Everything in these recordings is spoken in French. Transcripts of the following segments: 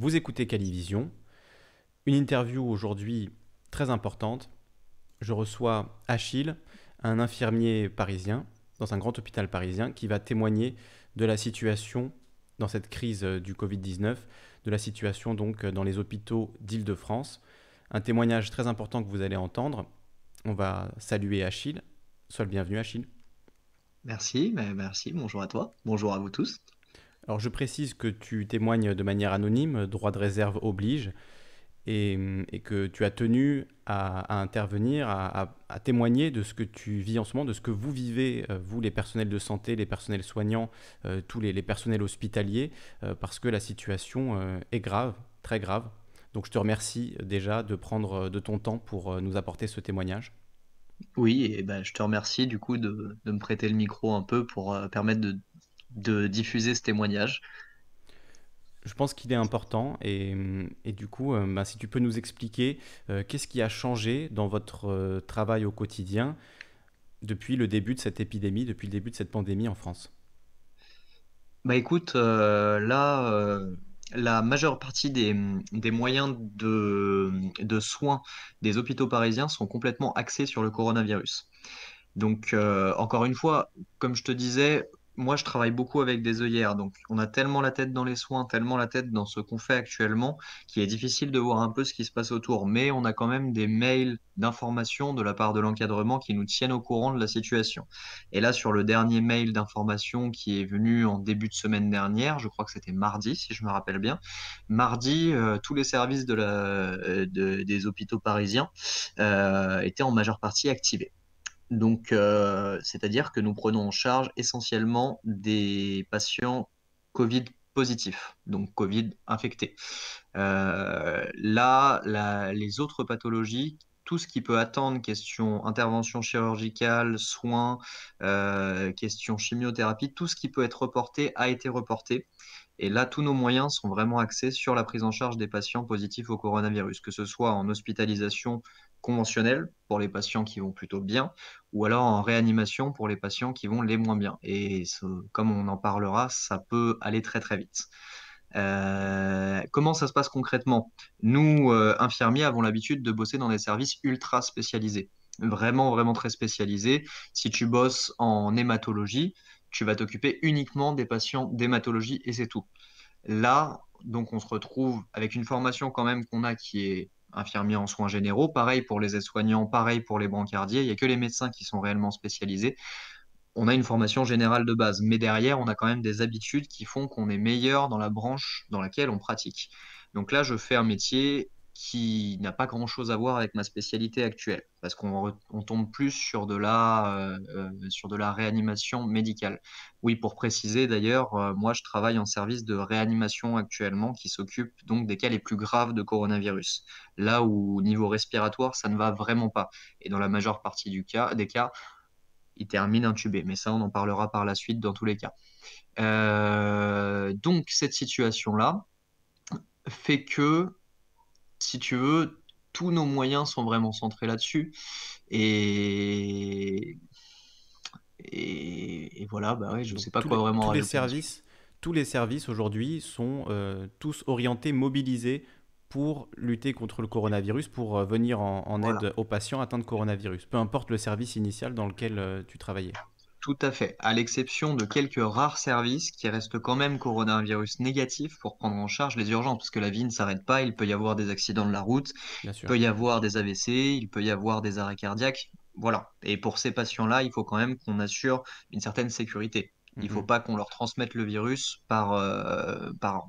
Vous écoutez Calivision, une interview aujourd'hui très importante. Je reçois Achille, un infirmier parisien, dans un grand hôpital parisien, qui va témoigner de la situation dans cette crise euh, du Covid-19, de la situation donc euh, dans les hôpitaux d'Île-de-France. Un témoignage très important que vous allez entendre. On va saluer Achille. Sois le bienvenu Achille. Merci, merci, bonjour à toi, bonjour à vous tous. Alors je précise que tu témoignes de manière anonyme, droit de réserve oblige, et, mm, que tu as tenu à, intervenir, à, témoigner de ce que tu vis en ce moment, de ce que vous vivez, euh, vous les personnels de santé, les personnels soignants, euh, tous les, personnels hospitaliers, euh, parce que la situation est grave, très grave. Donc je te remercie déjà de prendre de ton temps pour nous apporter ce témoignage. Oui, et ben, je te remercie du coup de me prêter le micro un peu pour permettre de de diffuser ce témoignage je pense qu'il est important et, du coup, euh, bah, si tu peux nous expliquer euh, qu'est-ce qui a changé dans votre euh, travail au quotidien depuis le début de cette épidémie, depuis le début de cette pandémie en France Bah écoute, là, la majeure partie des, moyens de, de, soins des hôpitaux parisiens sont complètement axés sur le coronavirus. Donc, encore une fois, comme je te disais, moi, je travaille beaucoup avec des œillères, donc on a tellement la tête dans les soins, tellement la tête dans ce qu'on fait actuellement, qu'il est difficile de voir un peu ce qui se passe autour. Mais on a quand même des mails d'information de la part de l'encadrement qui nous tiennent au courant de la situation. Et là, sur le dernier mail d'information qui est venu en début de semaine dernière, je crois que c'était mardi, si je me rappelle bien, mardi, euh, tous les services euh, des hôpitaux parisiens euh, étaient en majeure partie activés. Donc, euh, c'est-à-dire que nous prenons en charge essentiellement des patients Covid positifs, donc Covid infectés. Euh, là, les autres pathologies, tout ce qui peut attendre, question intervention chirurgicale, soins, euh, question chimiothérapie, tout ce qui peut être reporté a été reporté. Et là, tous nos moyens sont vraiment axés sur la prise en charge des patients positifs au coronavirus, que ce soit en hospitalisation conventionnel pour les patients qui vont plutôt bien, ou alors en réanimation pour les patients qui vont les moins bien. Et comme on en parlera, ça peut aller très très vite. Euh, comment ça se passe concrètement Nous, euh, infirmiers, avons l'habitude de bosser dans des services ultra spécialisés, vraiment, vraiment très spécialisés. Si tu bosses en hématologie, tu vas t'occuper uniquement des patients d'hématologie et c'est tout. Là, donc, on se retrouve avec une formation quand même qu'on a qui est infirmiers en soins généraux, pareil pour les aides-soignants, pareil pour les brancardiers, il n'y a que les médecins qui sont réellement spécialisés. On a une formation générale de base, mais derrière, on a quand même des habitudes qui font qu'on est meilleur dans la branche dans laquelle on pratique. Donc là, je fais un métier qui n'a pas grand-chose à voir avec ma spécialité actuelle, parce qu'on tombe plus sur de, la, euh, euh, sur de la réanimation médicale. Oui, pour préciser d'ailleurs, euh, moi je travaille en service de réanimation actuellement, qui s'occupe donc des cas les plus graves de coronavirus, là où au niveau respiratoire, ça ne va vraiment pas. Et dans la majeure partie du cas, des cas, il termine intubé, mais ça on en parlera par la suite dans tous les cas. donc cette situation-là fait que si tu veux, tous nos moyens sont vraiment centrés là-dessus. Et... voilà, bah je ne sais pas quoi vraiment tous les services Tous les services aujourd'hui sont euh, tous orientés, mobilisés pour lutter contre le coronavirus, pour euh, venir en, aide aux patients atteints de coronavirus, peu importe le service initial dans lequel euh, tu travaillais. Tout à fait, à l'exception de quelques rares services qui restent quand même coronavirus négatifs pour prendre en charge les urgences, parce que la vie ne s'arrête pas, il peut y avoir des accidents de la route, il peut y avoir des AVC, il peut y avoir des arrêts cardiaques, voilà. Et pour ces patients-là, il faut quand même qu'on assure une certaine sécurité. Il ne faut mhm. pas qu'on leur transmette le virus par, euh, par,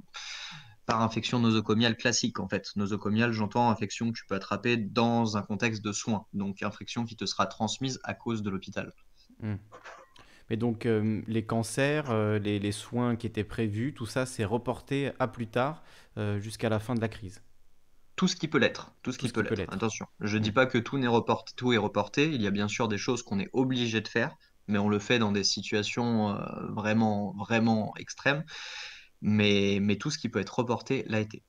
par infection nosocomiale classique, en fait. Nosocomiale, j'entends infection que tu peux attraper dans un contexte de soins, donc infection qui te sera transmise à cause de l'hôpital. Hmm. Mais donc euh, les cancers, euh, les, soins qui étaient prévus, tout ça s'est reporté à plus tard, euh, jusqu'à la fin de la crise. Tout ce qui peut l'être, tout ce qui, peut, l'être. Attention, je ne mm. dis pas que tout, n'est reporté, tout est reporté. Il y a bien sûr des choses qu'on est obligé de faire, mais on le fait dans des situations vraiment, vraiment extrêmes. mais tout ce qui peut être reporté l'a été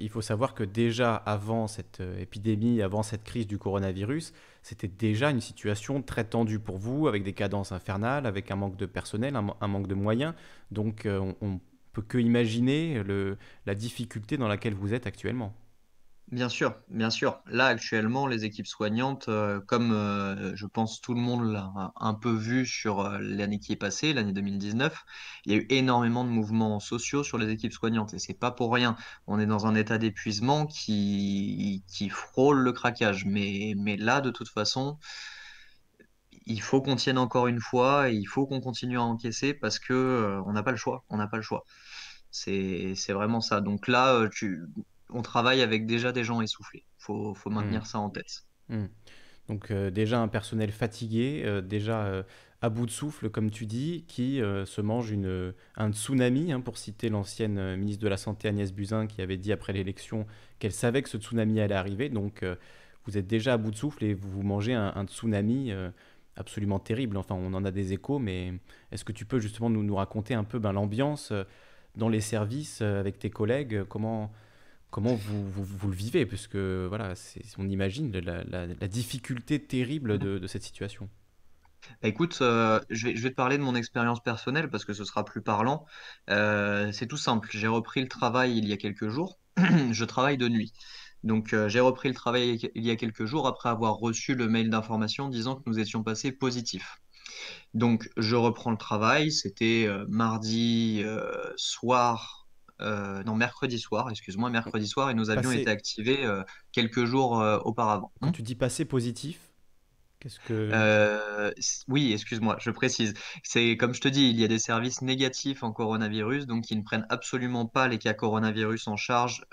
il faut savoir que déjà avant cette euh, épidémie, avant cette crise du coronavirus, c'était déjà une situation très tendue pour vous, avec des cadences infernales, avec un manque de personnel, un, manque de moyens. Donc euh, on, on peut que imaginer la difficulté dans laquelle vous êtes actuellement. Bien sûr, bien sûr. Là, actuellement, les équipes soignantes, euh, comme euh, je pense tout le monde l'a un peu vu sur euh, l'année qui est passée, l'année 2019, il y a eu énormément de mouvements sociaux sur les équipes soignantes et c'est pas pour rien. On est dans un état d'épuisement qui, frôle le craquage. Mais, mais là, de toute façon, il faut qu'on tienne encore une fois et il faut qu'on continue à encaisser parce que on n'a pas le choix. On n'a pas le choix. C'est vraiment ça. Donc là, tu on travaille avec déjà des gens essoufflés. Il faut, maintenir hmm. ça en tête. Hmm. Donc euh, déjà un personnel fatigué, euh, déjà euh, à bout de souffle, comme tu dis, qui se mange une, un tsunami, hein, pour citer l'ancienne ministre de la Santé Agnès Buzyn, qui avait dit après l'élection qu'elle savait que ce tsunami allait arriver. Donc vous êtes déjà à bout de souffle et vous mangez un, tsunami absolument terrible. Enfin, on en a des échos, mais est-ce que tu peux justement nous, raconter un peu ben, l'ambiance dans les services avec tes collègues Comment comment vous, le vivez Puisque voilà, on imagine la, difficulté terrible de, cette situation. écoute, euh, je, vais, te parler de mon expérience personnelle parce que ce sera plus parlant. Euh, c'est tout simple. J'ai repris le travail il y a quelques jours. je travaille de nuit. Donc euh, j'ai repris le travail il y a quelques jours après avoir reçu le mail d'information disant que nous étions passés positifs. Donc je reprends le travail. C'était mardi soir euh, non mercredi soir, excuse-moi, mercredi soir, et nous avions été activés euh, quelques jours euh, auparavant. tu dis passé positif, qu'est-ce que... oui, excuse-moi, je précise. C'est comme je te dis, il y a des services négatifs en coronavirus, donc qui ne prennent absolument pas les cas coronavirus en charge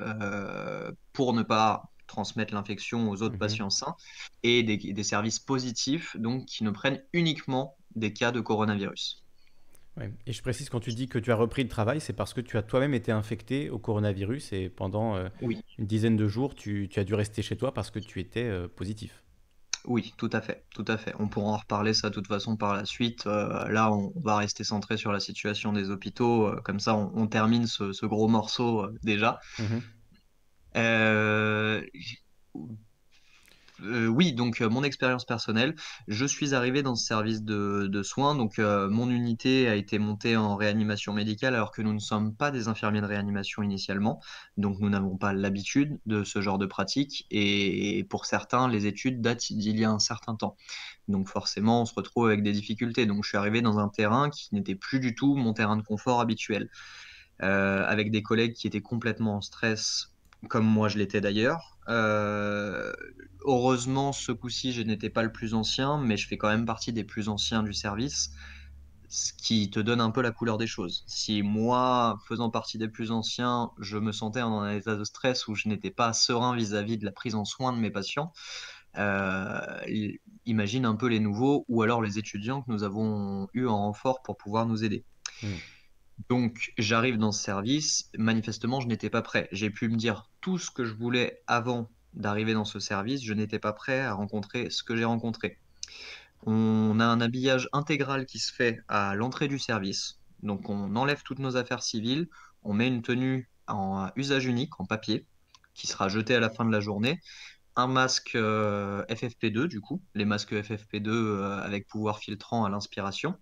pour ne pas transmettre l'infection aux autres mmh patients sains, et des services positifs, donc qui ne prennent uniquement des cas de coronavirus. Et je précise, quand tu dis que tu as repris le travail, c'est parce que tu as toi-même été infecté au coronavirus et pendant euh, une dizaine de jours, tu, as dû rester chez toi parce que tu étais euh, positif. Oui, tout à fait, tout à fait. On pourra en reparler ça de toute façon par la suite. Euh, là, on va rester centré sur la situation des hôpitaux. comme ça, on, termine ce, gros morceau déjà. Mmh. Euh, oui, donc euh, mon expérience personnelle, je suis arrivé dans ce service de, soins, donc euh, mon unité a été montée en réanimation médicale alors que nous ne sommes pas des infirmiers de réanimation initialement, donc nous n'avons pas l'habitude de ce genre de pratique et, pour certains, les études datent d'il y a un certain temps. Donc forcément, on se retrouve avec des difficultés. Donc je suis arrivé dans un terrain qui n'était plus du tout mon terrain de confort habituel. avec des collègues qui étaient complètement en stress comme moi je l'étais d'ailleurs. Euh, heureusement, ce coup-ci, je n'étais pas le plus ancien, mais je fais quand même partie des plus anciens du service, ce qui te donne un peu la couleur des choses. Si moi, faisant partie des plus anciens, je me sentais en un état de stress où je n'étais pas serein vis-à-vis de la prise en soin de mes patients, euh, imagine un peu les nouveaux ou alors les étudiants que nous avons eu en renfort pour pouvoir nous aider. Hmm. Donc j'arrive dans ce service, manifestement je n'étais pas prêt. J'ai pu me dire tout ce que je voulais avant d'arriver dans ce service, je n'étais pas prêt à rencontrer ce que j'ai rencontré. On a un habillage intégral qui se fait à l'entrée du service. Donc on enlève toutes nos affaires civiles, on met une tenue en usage unique, en papier, qui sera jetée à la fin de la journée. Un masque euh, FFP2, du coup, les masques FFP2 euh, avec pouvoir filtrant à l'inspiration.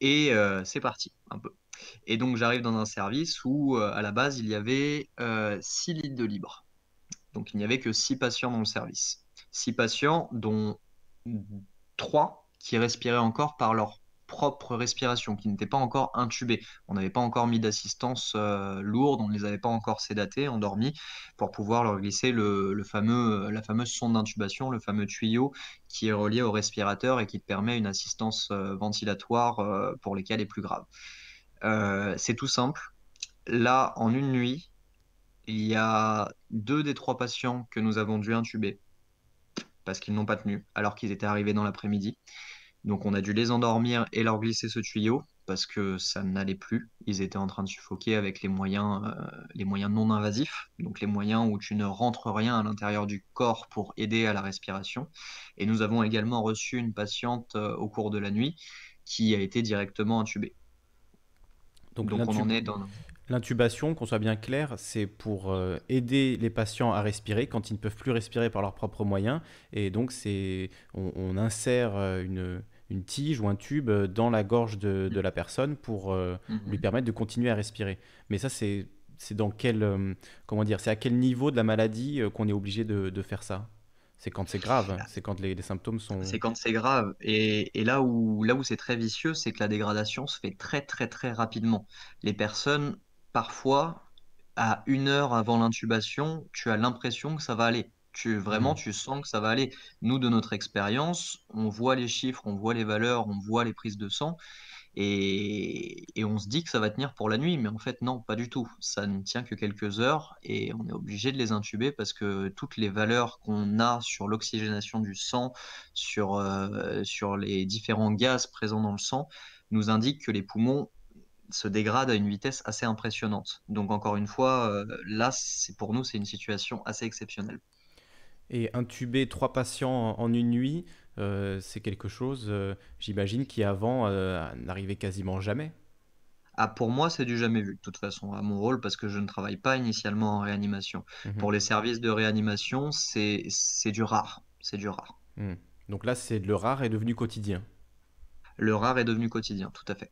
Et euh, c'est parti, un peu. Et donc j'arrive dans un service où euh, à la base il y avait 6 euh, lits de libre. Donc il n'y avait que 6 patients dans le service. 6 patients dont 3 qui respiraient encore par leur propre respiration, qui n'étaient pas encore intubés. On n'avait pas encore mis d'assistance euh, lourde, on ne les avait pas encore sédatés, endormis, pour pouvoir leur glisser le, fameux, la fameuse sonde d'intubation, le fameux tuyau qui est relié au respirateur et qui permet une assistance ventilatoire pour les cas les plus graves. Euh, c'est tout simple. Là, en une nuit, il y a deux des trois patients que nous avons dû intuber parce qu'ils n'ont pas tenu alors qu'ils étaient arrivés dans l'après-midi. Donc on a dû les endormir et leur glisser ce tuyau parce que ça n'allait plus. Ils étaient en train de suffoquer avec les moyens, euh, non invasifs, donc les moyens où tu ne rentres rien à l'intérieur du corps pour aider à la respiration. Et nous avons également reçu une patiente euh, au cours de la nuit qui a été directement intubée. Donc, L'intubation, qu'on soit bien clair, c'est pour euh, aider les patients à respirer quand ils ne peuvent plus respirer par leurs propres moyens. Et donc, on, insère euh, une, tige ou un tube dans la gorge de, la personne pour euh, mhm. lui permettre de continuer à respirer. Mais ça, c'est, dans quel, comment dire, c'est à quel niveau de la maladie qu'on est obligé de faire ça c'est quand c'est grave, ah. c'est quand les, symptômes sont. C'est quand c'est grave. Et, là où, là où c'est très vicieux, c'est que la dégradation se fait très très très rapidement. Les personnes, parfois, à une heure avant l'intubation, tu as l'impression que ça va aller. Tu, vraiment, mmh. tu sens que ça va aller. Nous, de notre expérience, on voit les chiffres, on voit les valeurs, on voit les prises de sang. Et, on se dit que ça va tenir pour la nuit, mais en fait non, pas du tout. Ça ne tient que quelques heures et on est obligé de les intuber parce que toutes les valeurs qu'on a sur l'oxygénation du sang, sur, euh, sur les différents gaz présents dans le sang, nous indiquent que les poumons se dégradent à une vitesse assez impressionnante. Donc encore une fois, euh, là, c'est pour nous, c'est une situation assez exceptionnelle. Et intuber trois patients en une nuit, euh, c'est quelque chose, euh, j'imagine, qui avant euh, n'arrivait quasiment jamais. Ah, pour moi, c'est du jamais vu, de toute façon, à mon rôle, parce que je ne travaille pas initialement en réanimation. Mhm. Pour les services de réanimation, c'est du rare. C'est du rare. Hmm. Donc là, c'est le rare est devenu quotidien. Le rare est devenu quotidien, tout à fait.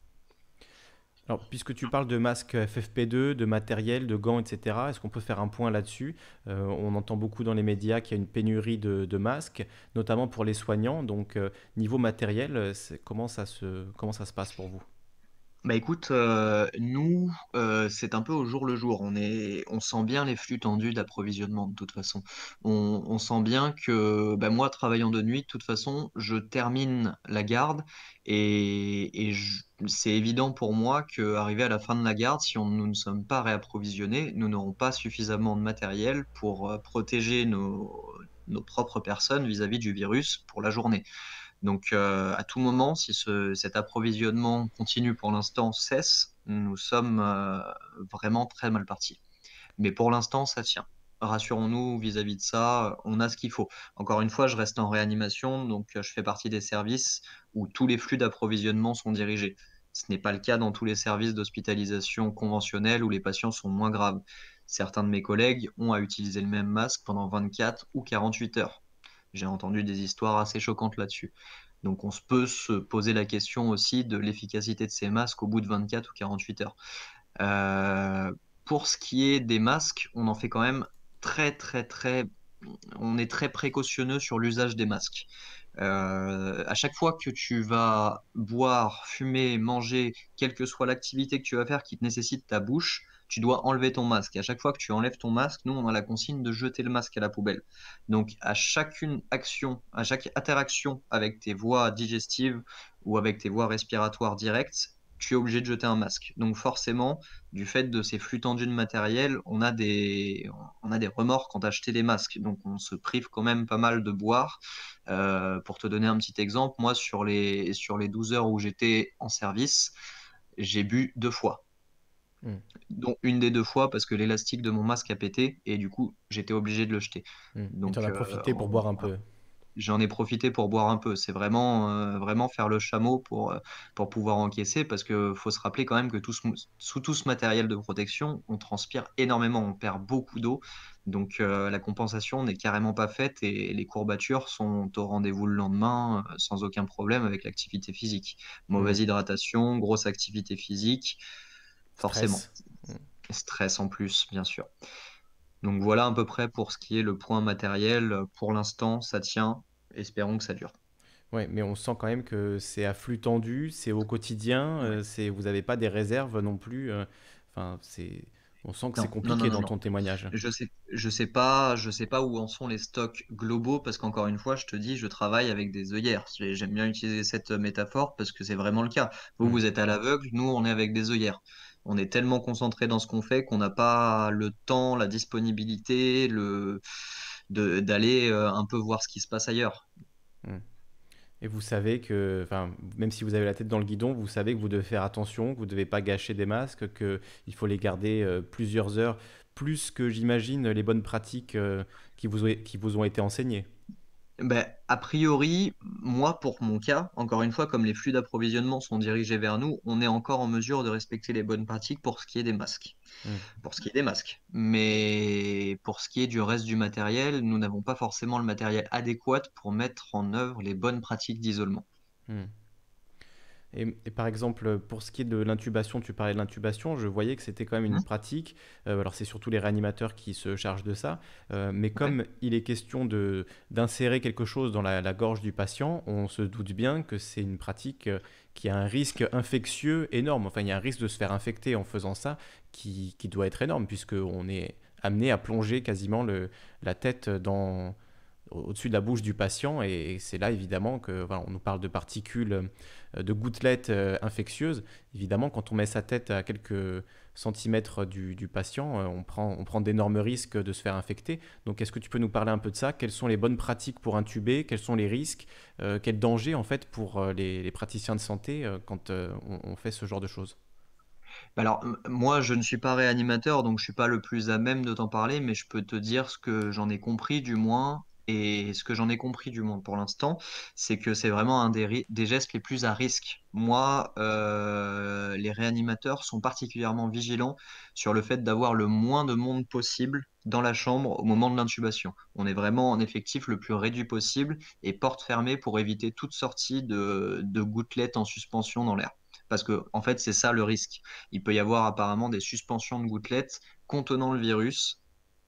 Alors, puisque tu parles de masques FFP2, de matériel, de gants, etc., est-ce qu'on peut faire un point là-dessus euh, On entend beaucoup dans les médias qu'il y a une pénurie de, masques, notamment pour les soignants. Donc, euh, niveau matériel, comment ça, se, comment ça se passe pour vous bah écoute, euh, nous, euh, c'est un peu au jour le jour. On est, on sent bien les flux tendus d'approvisionnement de toute façon. On, sent bien que bah, moi, travaillant de nuit, de toute façon, je termine la garde et, c'est évident pour moi qu'arrivé à la fin de la garde, si on- nous ne sommes pas réapprovisionnés, nous n'aurons pas suffisamment de matériel pour euh, protéger nos propres personnes vis-à-vis du virus pour la journée. Donc euh, à tout moment, si cet approvisionnement continue pour l'instant cesse, nous sommes euh, vraiment très mal partis. Mais pour l'instant, ça tient rassurons-nous vis-à-vis de ça, on a ce qu'il faut. Encore une fois, je reste en réanimation, donc euh, je fais partie des services où tous les flux d'approvisionnement sont dirigés. Ce n'est pas le cas dans tous les services d'hospitalisation conventionnelle où les patients sont moins graves. Certains de mes collègues ont à utiliser le même masque pendant 24 ou 48 heures. J'ai entendu des histoires assez choquantes là-dessus. Donc on peut se poser la question aussi de l'efficacité de ces masques au bout de 24 ou 48 heures. Euh, pour ce qui est des masques, on en fait quand même très très très... On est très précautionneux sur l'usage des masques. Euh, à chaque fois que tu vas boire, fumer, manger, quelle que soit l'activité que tu vas faire qui te nécessite ta bouche, tu dois enlever ton masque. à chaque fois que tu enlèves ton masque, nous, on a la consigne de jeter le masque à la poubelle. Donc, à chacune action, à chaque interaction avec tes voies digestives ou avec tes voies respiratoires directes, tu es obligé de jeter un masque. Donc forcément, du fait de ces flux tendus de matériel, on a des, on a des remords quand acheter des masques. Donc on se prive quand même pas mal de boire. Euh, pour te donner un petit exemple, moi sur les, sur les 12 heures où j'étais en service, j'ai bu deux fois. Hmm. Donc une des deux fois parce que l'élastique de mon masque a pété et du coup j'étais obligé de le jeter. Hmm. Donc, tu en euh, profité pour boire un peu j'en ai profité pour boire un peu. C'est vraiment, euh, vraiment faire le chameau pour, euh, pouvoir encaisser parce qu'il faut se rappeler quand même que sous tout ce matériel de protection, on transpire énormément, on perd beaucoup d'eau. Donc euh, la compensation n'est carrément pas faite et les courbatures sont au rendez-vous le lendemain sans aucun problème avec l'activité physique. Mauvaise mmh. hydratation, grosse activité physique, forcément. Stress mmh. en plus, bien sûr. Donc voilà à peu près pour ce qui est le point matériel. Pour l'instant, ça tient. Espérons que ça dure. Oui, mais on sent quand même que c'est à flux tendu, c'est au quotidien, euh, vous n'avez pas des réserves non plus. Euh, enfin, on sent que c'est compliqué dans ton témoignage. Je sais, sais pas, je sais pas où en sont les stocks globaux parce qu'encore une fois, je te dis, je travaille avec des œillères. J'aime bien utiliser cette métaphore parce que c'est vraiment le cas. Vous, vous êtes à l'aveugle, nous, on est avec des œillères on est tellement concentré dans ce qu'on fait qu'on n'a pas le temps, la disponibilité, le d'aller euh, un peu voir ce qui se passe ailleurs. Hmm. Et vous savez que, même si vous avez la tête dans le guidon, vous savez que vous devez faire attention, que vous ne devez pas gâcher des masques, qu'il faut les garder euh, plusieurs heures, plus que j'imagine les bonnes pratiques euh, qui vous ont été enseignées. Bah, a priori, moi, pour mon cas, encore une fois, comme les flux d'approvisionnement sont dirigés vers nous, on est encore en mesure de respecter les bonnes pratiques pour ce qui est des masques. Mmh. Pour ce qui est des masques. Mais pour ce qui est du reste du matériel, nous n'avons pas forcément le matériel adéquat pour mettre en œuvre les bonnes pratiques d'isolement. Mmh. Et, par exemple, pour ce qui est de l'intubation, tu parlais de l'intubation, je voyais que c'était quand même une mhm. pratique. Euh, alors, c'est surtout les réanimateurs qui se chargent de ça. Euh, mais comme il est question de, d'insérer quelque chose dans la, gorge du patient, on se doute bien que c'est une pratique euh, qui a un risque infectieux énorme. Enfin, il y a un risque de se faire infecter en faisant ça qui, qui doit être énorme, puisqu'on est amené à plonger quasiment le, la tête dans, au-dessus de la bouche du patient. Et, c'est là, évidemment, que on nous parle de particules euh, de gouttelettes euh, infectieuses. Évidemment, quand on met sa tête à quelques centimètres du, patient, euh, on prend, d'énormes risques de se faire infecter. Donc, est-ce que tu peux nous parler un peu de ça Quelles sont les bonnes pratiques pour intuber Quels sont les risques euh, Quels dangers, en fait, pour les, praticiens de santé quand on, on fait ce genre de choses bah alors, moi, je ne suis pas réanimateur, donc je ne suis pas le plus à même de t'en parler, mais je peux te dire ce que j'en ai compris, du moins, et ce que j'en ai compris du monde pour l'instant, c'est que c'est vraiment un des, gestes les plus à risque. Moi, euh, les réanimateurs sont particulièrement vigilants sur le fait d'avoir le moins de monde possible dans la chambre au moment de l'intubation. On est vraiment en effectif le plus réduit possible et porte fermée pour éviter toute sortie de, de gouttelettes en suspension dans l'air. Parce que, en fait, c'est ça le risque. Il peut y avoir apparemment des suspensions de gouttelettes contenant le virus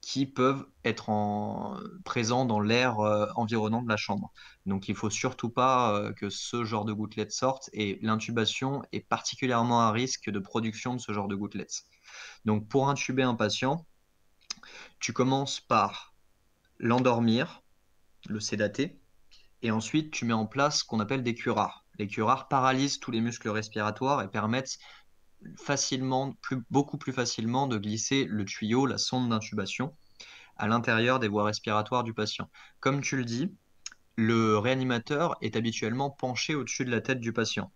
qui peuvent être en... présents dans l'air euh, environnant de la chambre. Donc il ne faut surtout pas euh, que ce genre de gouttelettes sorte et l'intubation est particulièrement à risque de production de ce genre de gouttelettes. Donc pour intuber un patient, tu commences par l'endormir, le sédater, et ensuite tu mets en place ce qu'on appelle des curares. Les curares paralysent tous les muscles respiratoires et permettent facilement, beaucoup plus facilement de glisser le tuyau, la sonde d'intubation, à l'intérieur des voies respiratoires du patient. Comme tu le dis, le réanimateur est habituellement penché au-dessus de la tête du patient.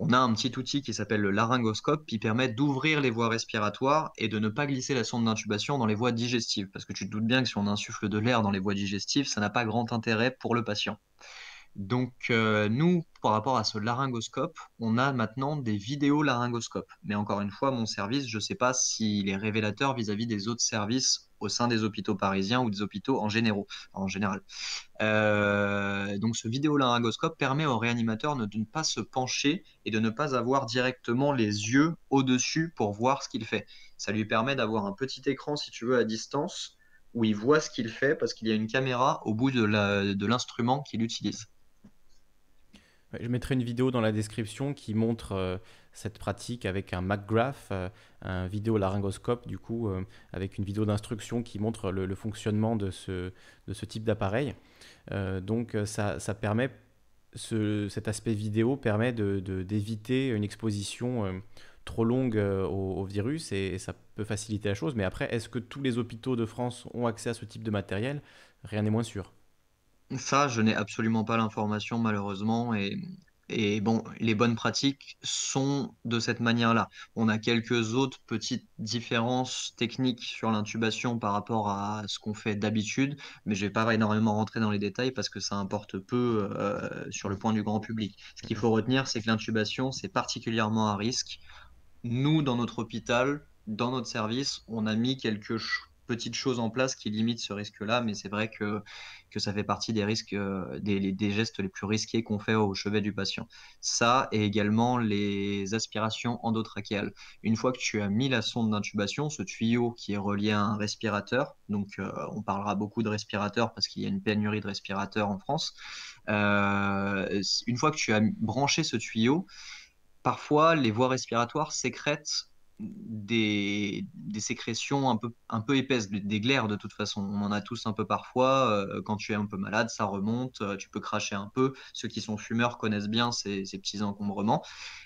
On a un petit outil qui s'appelle le laryngoscope qui permet d'ouvrir les voies respiratoires et de ne pas glisser la sonde d'intubation dans les voies digestives. Parce que tu te doutes bien que si on insuffle de l'air dans les voies digestives, ça n'a pas grand intérêt pour le patient. Donc euh, nous, par rapport à ce laryngoscope, on a maintenant des vidéos laryngoscopes. Mais encore une fois, mon service, je ne sais pas s'il est révélateur vis-à-vis des autres services au sein des hôpitaux parisiens ou des hôpitaux en, en général. Euh, donc ce vidéo laryngoscope permet au réanimateur de ne pas se pencher et de ne pas avoir directement les yeux au-dessus pour voir ce qu'il fait. Ça lui permet d'avoir un petit écran, si tu veux, à distance, où il voit ce qu'il fait parce qu'il y a une caméra au bout de l'instrument qu'il utilise. Je mettrai une vidéo dans la description qui montre euh, cette pratique avec un MacGraph, euh, un vidéo laryngoscope du coup, euh, avec une vidéo d'instruction qui montre le, fonctionnement de ce, type d'appareil. donc ça, permet, cet aspect vidéo permet d'éviter de, d'éviter une exposition trop longue au, virus et, ça peut faciliter la chose. Mais après, est-ce que tous les hôpitaux de France ont accès à ce type de matériel Rien n'est moins sûr. Ça, je n'ai absolument pas l'information malheureusement et, bon, les bonnes pratiques sont de cette manière-là. On a quelques autres petites différences techniques sur l'intubation par rapport à ce qu'on fait d'habitude, mais je ne vais pas énormément rentrer dans les détails parce que ça importe peu euh, sur le point du grand public. Ce qu'il faut retenir, c'est que l'intubation, c'est particulièrement à risque. Nous, dans notre hôpital, dans notre service, on a mis quelques petites choses en place qui limitent ce risque-là, mais c'est vrai que, que ça fait partie des risques, euh, des, gestes les plus risqués qu'on fait au chevet du patient. Ça et également les aspirations endotrachéales. Une fois que tu as mis la sonde d'intubation, ce tuyau qui est relié à un respirateur, donc euh, on parlera beaucoup de respirateurs parce qu'il y a une pénurie de respirateurs en France, euh, une fois que tu as branché ce tuyau, parfois les voies respiratoires sécrètent des, sécrétions un peu, un peu épaisses, des glaires de toute façon. On en a tous un peu parfois. Euh, quand tu es un peu malade, ça remonte, euh, tu peux cracher un peu. Ceux qui sont fumeurs connaissent bien ces, petits encombrements.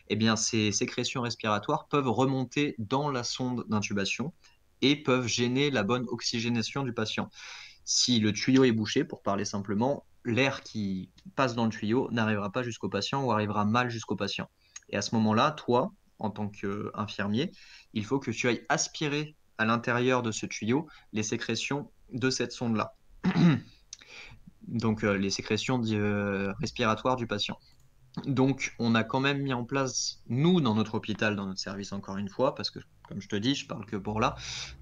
et eh bien, ces sécrétions respiratoires peuvent remonter dans la sonde d'intubation et peuvent gêner la bonne oxygénation du patient. Si le tuyau est bouché, pour parler simplement, l'air qui passe dans le tuyau n'arrivera pas jusqu'au patient ou arrivera mal jusqu'au patient. Et à ce moment-là, toi, en tant qu'infirmier, il faut que tu ailles aspirer à l'intérieur de ce tuyau les sécrétions de cette sonde-là. Donc euh, les sécrétions euh, respiratoires du patient. Donc, on a quand même mis en place, nous, dans notre hôpital, dans notre service, encore une fois, parce que, comme je te dis, je parle que pour là,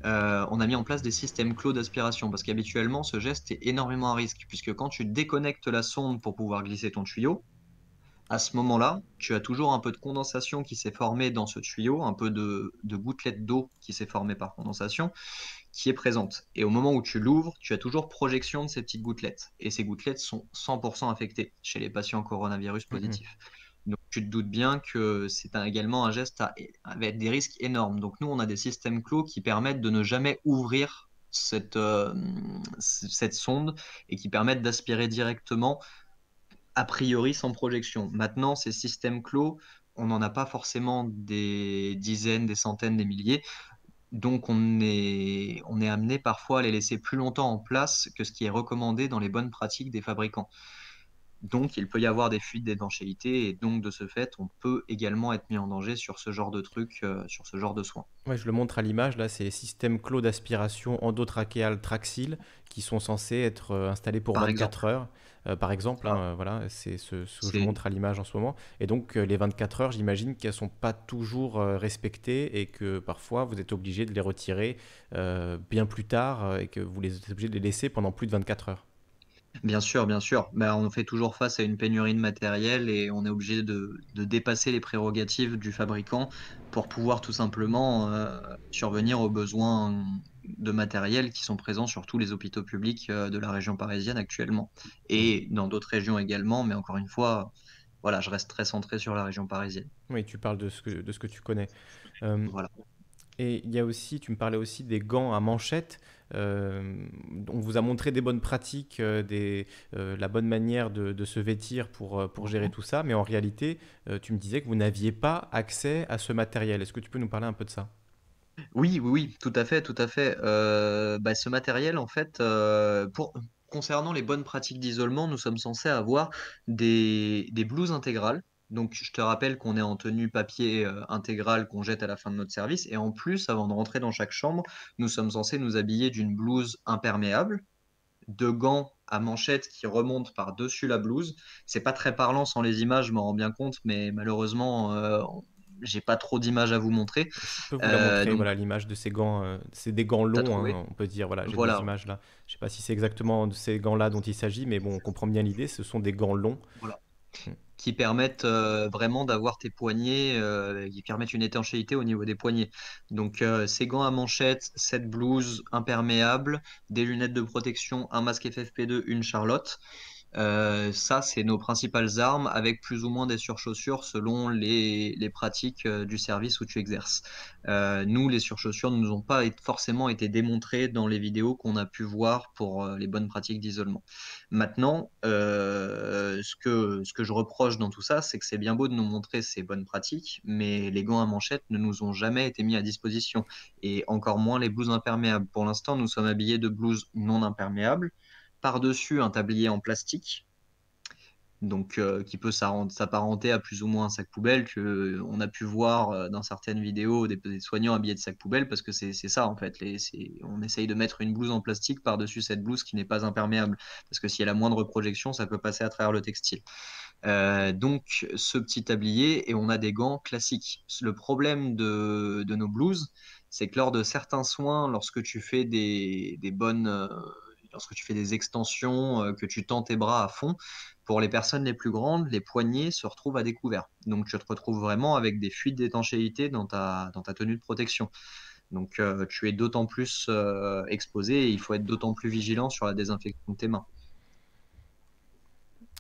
euh, on a mis en place des systèmes clos d'aspiration, parce qu'habituellement, ce geste est énormément à risque, puisque quand tu déconnectes la sonde pour pouvoir glisser ton tuyau, à ce moment-là, tu as toujours un peu de condensation qui s'est formée dans ce tuyau, un peu de, de gouttelette d'eau qui s'est formée par condensation, qui est présente. Et au moment où tu l'ouvres, tu as toujours projection de ces petites gouttelettes. Et ces gouttelettes sont 100% affectées chez les patients coronavirus mhm. positifs. Donc tu te doutes bien que c'est également un geste avec des risques énormes. Donc nous, on a des systèmes clos qui permettent de ne jamais ouvrir cette euh, sonde et qui permettent d'aspirer directement a priori sans projection. Maintenant, ces systèmes clos, on n'en a pas forcément des dizaines, des centaines, des milliers. Donc on est, on est amené parfois à les laisser plus longtemps en place que ce qui est recommandé dans les bonnes pratiques des fabricants. Donc, il peut y avoir des fuites et donc, de ce fait, on peut également être mis en danger sur ce genre de truc, euh, sur ce genre de soins. Oui, je le montre à l'image, là, c'est systèmes clos d'aspiration endotrachéal traxile qui sont censés être euh, installés pour 24 heures. Euh, par exemple, hein, ah. voilà, c'est ce, que je montre à l'image en ce moment. Et donc, les 24 heures, j'imagine qu'elles ne sont pas toujours respectées et que parfois, vous êtes obligé de les retirer bien plus tard et que vous êtes obligé de les laisser pendant plus de 24 heures. Bien sûr, bien sûr. Bah, on fait toujours face à une pénurie de matériel et on est obligé de, dépasser les prérogatives du fabricant pour pouvoir tout simplement euh, survenir aux besoins de matériel qui sont présents sur tous les hôpitaux publics euh, de la région parisienne actuellement et dans d'autres régions également. Mais encore une fois, voilà, je reste très centré sur la région parisienne. Oui, tu parles de ce que, de ce que tu connais. Euh, voilà. Et il y a aussi, tu me parlais aussi des gants à manchette. Euh, on vous a montré des bonnes pratiques, euh, euh, la bonne manière de, se vêtir pour, gérer tout ça, mais en réalité, tu me disais que vous n'aviez pas accès à ce matériel. Est-ce que tu peux nous parler un peu de ça oui, oui, tout à fait, tout à fait. Bah, ce matériel, en fait, pour, concernant les bonnes pratiques d'isolement, nous sommes censés avoir des, des blouses intégrales donc, je te rappelle qu'on est en tenue papier euh, intégrale qu'on jette à la fin de notre service. Et en plus, avant de rentrer dans chaque chambre, nous sommes censés nous habiller d'une blouse imperméable, de gants à manchettes qui remontent par-dessus la blouse. C'est pas très parlant sans les images, je m'en rends bien compte, mais malheureusement, euh, j'ai pas trop d'images à vous montrer. Je peux vous la euh, montrer, voilà, l'image de ces gants. c'est des gants longs, hein, on peut dire. Voilà, j'ai des images là. Je sais pas si c'est exactement de ces gants-là dont il s'agit, mais bon, on comprend bien l'idée. Ce sont des gants longs. Voilà. Mm qui permettent euh, vraiment d'avoir tes poignets, euh, qui permettent une étanchéité au niveau des poignets. Donc euh, ces gants à manchette, cette blouse imperméable, des lunettes de protection, un masque FFP2, une charlotte. Euh, ça, c'est nos principales armes avec plus ou moins des surchaussures selon les, pratiques euh, du service où tu exerces. Euh, nous, les surchaussures ne nous ont pas forcément été démontrées dans les vidéos qu'on a pu voir pour les bonnes pratiques d'isolement. Maintenant, ce, que, ce que je reproche dans tout ça, c'est que c'est bien beau de nous montrer ces bonnes pratiques, mais les gants à manchette ne nous ont jamais été mis à disposition et encore moins les blouses imperméables. Pour l'instant, nous sommes habillés de blouses non imperméables par-dessus un tablier en plastique, donc euh, qui peut s'apparenter à plus ou moins un sac poubelle que euh, on a pu voir euh, dans certaines vidéos des, soignants habillés de sac poubelle parce que c'est ça en fait on essaye de mettre une blouse en plastique par dessus cette blouse qui n'est pas imperméable parce que s'il y a la moindre projection ça peut passer à travers le textile donc ce petit tablier et on a des gants classiques le problème de, nos blouses c'est que lors de certains soins lorsque tu fais des, bonnes lorsque tu fais des extensions, euh, que tu tends tes bras à fond, pour les personnes les plus grandes, les poignets se retrouvent à découvert. Donc tu te retrouves vraiment avec des fuites d'étanchéité dans ta, dans ta tenue de protection. Donc euh, tu es d'autant plus euh, exposé et il faut être d'autant plus vigilant sur la désinfection de tes mains.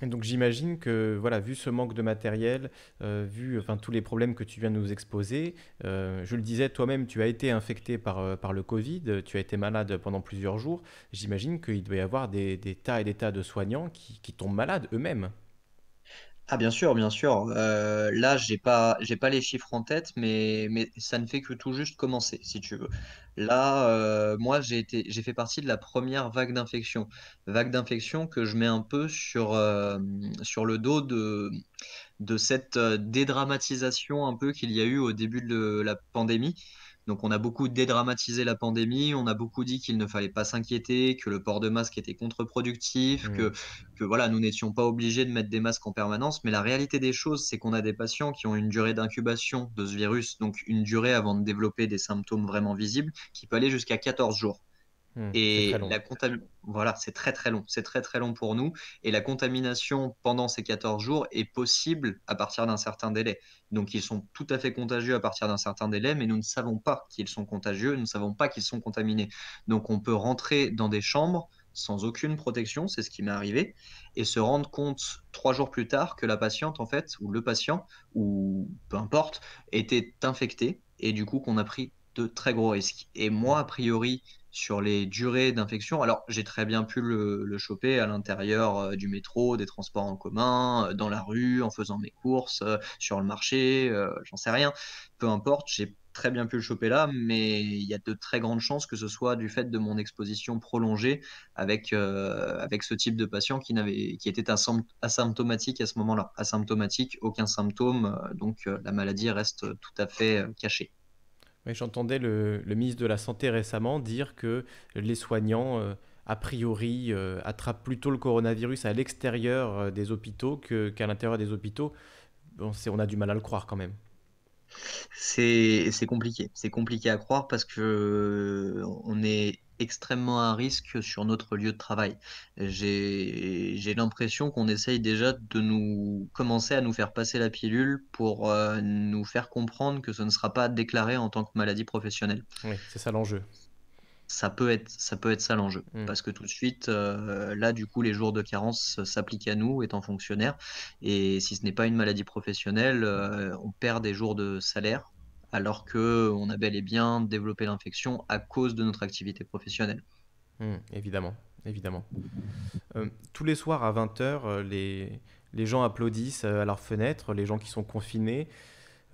Et donc j'imagine que, voilà, vu ce manque de matériel, euh, vu tous les problèmes que tu viens de nous exposer, euh, je le disais toi-même, tu as été infecté euh, par, le Covid, tu as été malade pendant plusieurs jours, j'imagine qu'il doit y avoir des, tas et des tas de soignants qui, qui tombent malades eux-mêmes. Ah bien sûr, bien sûr. Euh, là, j'ai pas, j'ai pas les chiffres en tête, mais, mais ça ne fait que tout juste commencer, si tu veux. Là, euh, moi, j'ai été, j'ai fait partie de la première vague d'infection, vague d'infection que je mets un peu sur, euh, le dos de, de cette dédramatisation un peu qu'il y a eu au début de la pandémie. Donc on a beaucoup dédramatisé la pandémie, on a beaucoup dit qu'il ne fallait pas s'inquiéter, que le port de masque était contre-productif, mmh. que, voilà, nous n'étions pas obligés de mettre des masques en permanence. Mais la réalité des choses, c'est qu'on a des patients qui ont une durée d'incubation de ce virus, donc une durée avant de développer des symptômes vraiment visibles, qui peut aller jusqu'à 14 jours. Mmh, et la voilà, c'est très très long. C'est très très long pour nous. Et la contamination pendant ces 14 jours est possible à partir d'un certain délai. Donc ils sont tout à fait contagieux à partir d'un certain délai, mais nous ne savons pas qu'ils sont contagieux, nous ne savons pas qu'ils sont contaminés. Donc on peut rentrer dans des chambres sans aucune protection, c'est ce qui m'est arrivé, et se rendre compte trois jours plus tard que la patiente, en fait, ou le patient, ou peu importe, était infecté, et du coup qu'on a pris de très gros risques. Et moi, a priori, sur les durées d'infection. Alors, j'ai très bien pu le, choper à l'intérieur euh, du métro, des transports en commun, euh, dans la rue, en faisant mes courses, euh, sur le marché, j'en sais rien. Peu importe, j'ai très bien pu le choper là, mais il y a de très grandes chances que ce soit du fait de mon exposition prolongée avec, avec ce type de patient qui, n'avait, qui était asymptomatique à ce moment-là. Asymptomatique, aucun symptôme, donc la maladie reste tout à fait cachée. J'entendais le, ministre de la Santé récemment dire que les soignants, euh, a priori, euh, attrapent plutôt le coronavirus à l'extérieur euh, des hôpitaux qu'à l'intérieur des hôpitaux. on a du mal à le croire quand même. C'est compliqué. C'est compliqué à croire parce que on est extrêmement à risque sur notre lieu de travail. J'ai l'impression qu'on essaye déjà de nous commencer à nous faire passer la pilule pour euh, nous faire comprendre que ce ne sera pas déclaré en tant que maladie professionnelle. Oui, c'est ça l'enjeu. Ça peut être ça, peut être ça l'enjeu. Hmm. Parce que tout de suite, euh, là, du coup, les jours de carence s'appliquent à nous, étant fonctionnaires. Et si ce n'est pas une maladie professionnelle, euh, on perd des jours de salaire, alors qu'on a bel et bien développé l'infection à cause de notre activité professionnelle. Hmm, évidemment, évidemment. Euh, tous les soirs à 20h, euh, les, gens applaudissent euh, à leurs fenêtres, les gens qui sont confinés.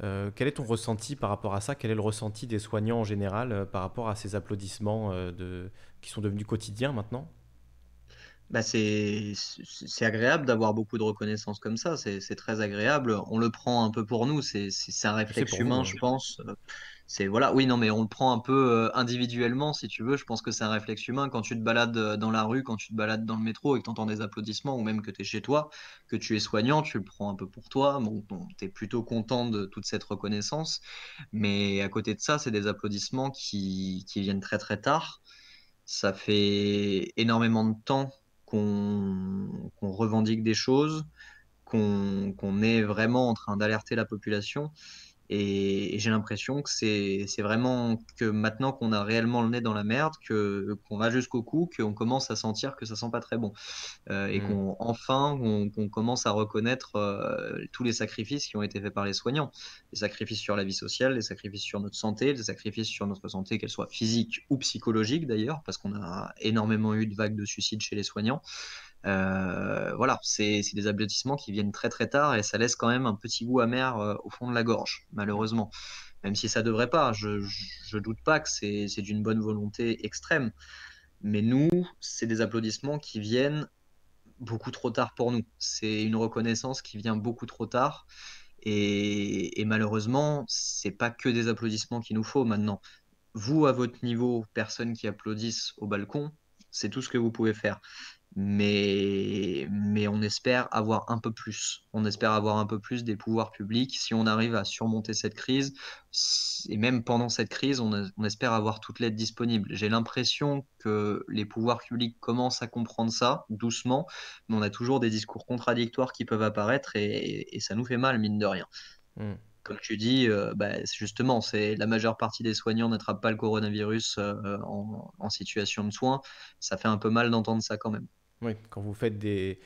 quel est ton ressenti par rapport à ça Quel est le ressenti des soignants en général par rapport à ces applaudissements qui sont devenus quotidiens maintenant bah c'est agréable d'avoir beaucoup de reconnaissance comme ça, c'est très agréable. On le prend un peu pour nous, c'est un réflexe humain, je pense. Euh, c'est voilà, oui, non, mais on le prend un peu euh, individuellement, si tu veux. Je pense que c'est un réflexe humain quand tu te balades euh, dans la rue, quand tu te balades dans le métro et que tu entends des applaudissements, ou même que tu es chez toi, que tu es soignant, tu le prends un peu pour toi. Bon, tu es plutôt content de toute cette reconnaissance, mais à côté de ça, c'est des applaudissements qui, qui viennent très très tard. Ça fait énormément de temps qu'on revendique des choses, qu'on est vraiment en train d'alerter la population. Et, j'ai l'impression que c'est vraiment que maintenant qu'on a réellement le nez dans la merde, qu'on va jusqu'au cou, qu'on commence à sentir que ça sent pas très bon. Euh, et mm. qu'enfin qu'on commence à reconnaître euh, tous les sacrifices qui ont été faits par les soignants. Les sacrifices sur la vie sociale, les sacrifices sur notre santé, les sacrifices sur notre santé, qu'elle soit physique ou psychologique d'ailleurs, parce qu'on a énormément eu de vagues de suicides chez les soignants. Euh, voilà, c'est des applaudissements qui viennent très très tard et ça laisse quand même un petit goût amer euh, au fond de la gorge, malheureusement. Même si ça devrait pas, je, ne doute pas que c'est d'une bonne volonté extrême. Mais nous, c'est des applaudissements qui viennent beaucoup trop tard pour nous. C'est une reconnaissance qui vient beaucoup trop tard. Et, malheureusement, malheureusement, c'est pas que des applaudissements qu'il nous faut maintenant. Vous, à votre niveau, personne qui applaudisse au balcon, c'est tout ce que vous pouvez faire mais, mais on espère avoir un peu plus. On espère avoir un peu plus des pouvoirs publics. Si on arrive à surmonter cette crise, et même pendant cette crise, on, espère avoir toute l'aide disponible. J'ai l'impression que les pouvoirs publics commencent à comprendre ça doucement, mais on a toujours des discours contradictoires qui peuvent apparaître et, ça nous fait mal, mine de rien. Hmm comme tu dis, euh, bah, justement, c'est la majeure partie des soignants n'attrapent pas le coronavirus euh, en, situation de soins. Ça fait un peu mal d'entendre ça quand même. Oui, quand vous faites des,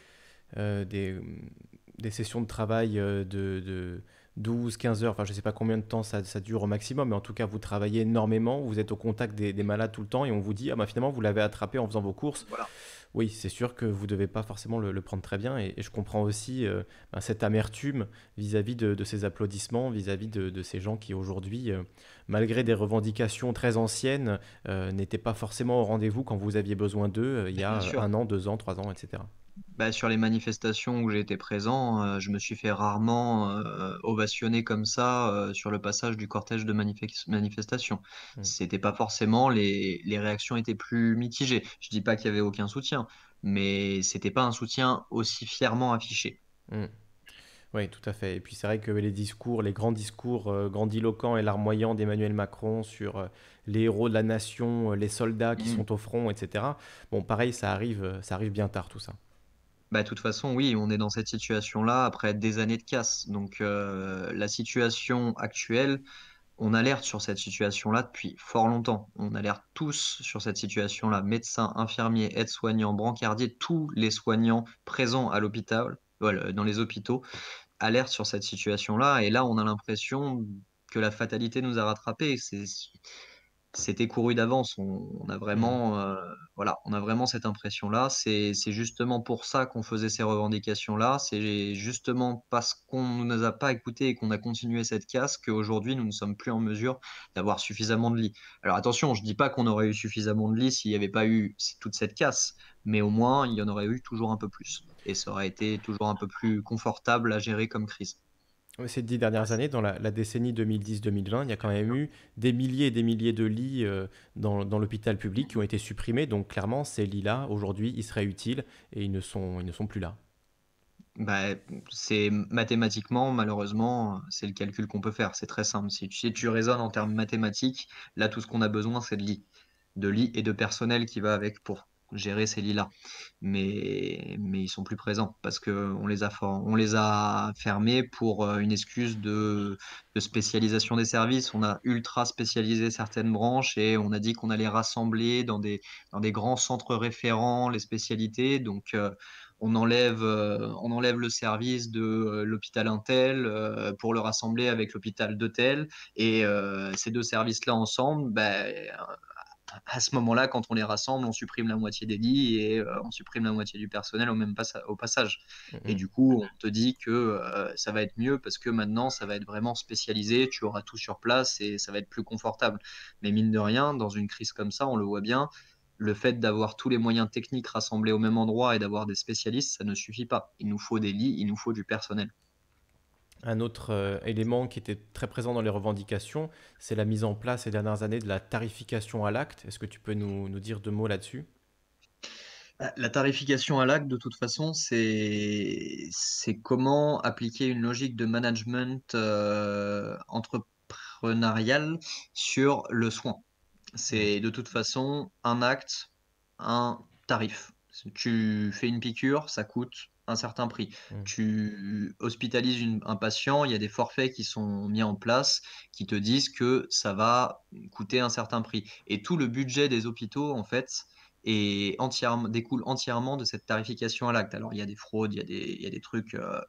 euh, mm, des, sessions de travail de, 12, 15 heures, enfin je ne sais pas combien de temps ça, dure au maximum, mais en tout cas vous travaillez énormément, vous êtes au contact des, malades tout le temps et on vous dit, ah bah finalement vous l'avez attrapé en faisant vos courses. Voilà oui, c'est sûr que vous ne devez pas forcément le, prendre très bien. Et, je comprends aussi euh, ben, cette amertume vis-à-vis de, ces applaudissements, vis-à-vis de, ces gens qui aujourd'hui, euh, malgré des revendications très anciennes, euh, n'étaient pas forcément au rendez-vous quand vous aviez besoin d'eux il y a un an, deux ans, trois ans, etc. Bah, sur les manifestations où j'ai été présent, euh, je me suis fait rarement euh, ovationner comme ça euh, sur le passage du cortège de manifestations. Mmh. C'était pas forcément les, réactions étaient plus mitigées. Je dis pas qu'il y avait aucun soutien, mais c'était pas un soutien aussi fièrement affiché. Mmh. Oui, tout à fait. Et puis c'est vrai que les discours, les grands discours grandiloquents et larmoyants d'Emmanuel Macron sur les héros de la nation, les soldats qui mmh. sont au front, etc. Bon, pareil, ça arrive, ça arrive bien tard tout ça. Bah, de toute façon, oui, on est dans cette situation-là après des années de casse. Donc, euh, la situation actuelle, on alerte sur cette situation-là depuis fort longtemps. On alerte tous sur cette situation-là. Médecins, infirmiers, aides-soignants, brancardiers, tous les soignants présents à l'hôpital, dans les hôpitaux, alertent sur cette situation-là. Et là, on a l'impression que la fatalité nous a rattrapés. C'est c'était couru d'avance. On, a mmh. vraiment, euh, voilà, on a vraiment cette impression-là. C'est justement pour ça qu'on faisait ces revendications-là. C'est justement parce qu'on ne nous a pas écoutés et qu'on a continué cette casse qu'aujourd'hui nous ne sommes plus en mesure d'avoir suffisamment de lits. Alors attention, je ne dis pas qu'on aurait eu suffisamment de lits s'il n'y avait pas eu toute cette casse, mais au moins il y en aurait eu toujours un peu plus et ça aurait été toujours un peu plus confortable à gérer comme crise ces dix dernières années, dans la, décennie 2010-2020, il y a quand même eu des milliers et des milliers de lits euh, dans, l'hôpital public qui ont été supprimés. Donc clairement, ces lits-là, aujourd'hui, ils seraient utiles et ils ne sont, ils ne sont plus là. Bah, c'est mathématiquement, malheureusement, c'est le calcul qu'on peut faire. C'est très simple. Si tu, si tu raisonnes en termes mathématiques, là, tout ce qu'on a besoin, c'est de lits. De lits et de personnel qui va avec pour gérer ces lits-là. Mais, mais ils sont plus présents parce qu'on les, a on les a fermés pour euh, une excuse de, de, spécialisation des services. On a ultra spécialisé certaines branches et on a dit qu'on allait rassembler dans des, dans des grands centres référents les spécialités. Donc, euh, on enlève, euh, on enlève le service de l'hôpital Intel pour le rassembler avec l'hôpital de tel. Et ces deux services-là ensemble, ben, à ce moment-là, quand on les rassemble, on supprime la moitié des lits et euh, on supprime la moitié du personnel au même pas au passage. Mm-hmm. Et du coup, on te dit que euh, ça va être mieux parce que maintenant, ça va être vraiment spécialisé, tu auras tout sur place et ça va être plus confortable. Mais mine de rien, dans une crise comme ça, on le voit bien, le fait d'avoir tous les moyens techniques rassemblés au même endroit et d'avoir des spécialistes, ça ne suffit pas. Il nous faut des lits, il nous faut du personnel. Un autre euh, élément qui était très présent dans les revendications, c'est la mise en place ces dernières années de la tarification à l'acte. Est-ce que tu peux nous, dire deux mots là-dessus bah, la tarification à l'acte, de toute façon, c'est comment appliquer une logique de management euh, entrepreneurial sur le soin. C'est de toute façon un acte, un tarif. Tu fais une piqûre, ça coûte un certain prix. Mmh. Tu hospitalises une, un patient, il y a des forfaits qui sont mis en place qui te disent que ça va coûter un certain prix. Et tout le budget des hôpitaux, en fait, est entièrement, découle entièrement de cette tarification à l'acte. Alors il y a des fraudes, il y a des, trucs, euh,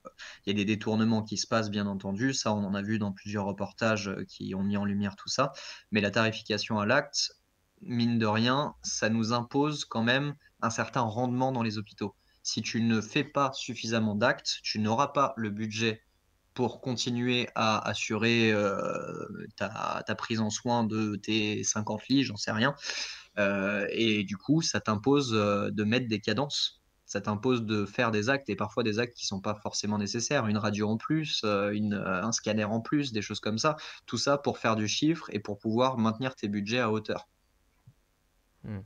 il y a des détournements qui se passent bien entendu, ça on en a vu dans plusieurs reportages euh, qui ont mis en lumière tout ça, mais la tarification à l'acte, mine de rien, ça nous impose quand même un certain rendement dans les hôpitaux si tu ne fais pas suffisamment d'actes, tu n'auras pas le budget pour continuer à assurer euh, ta, prise en soin de tes 50 filles, j'en sais rien. Euh, et du coup, ça t'impose euh, de mettre des cadences. Ça t'impose de faire des actes et parfois des actes qui ne sont pas forcément nécessaires. Une radio en plus, une, un scanner en plus, des choses comme ça. Tout ça pour faire du chiffre et pour pouvoir maintenir tes budgets à hauteur. Hmm.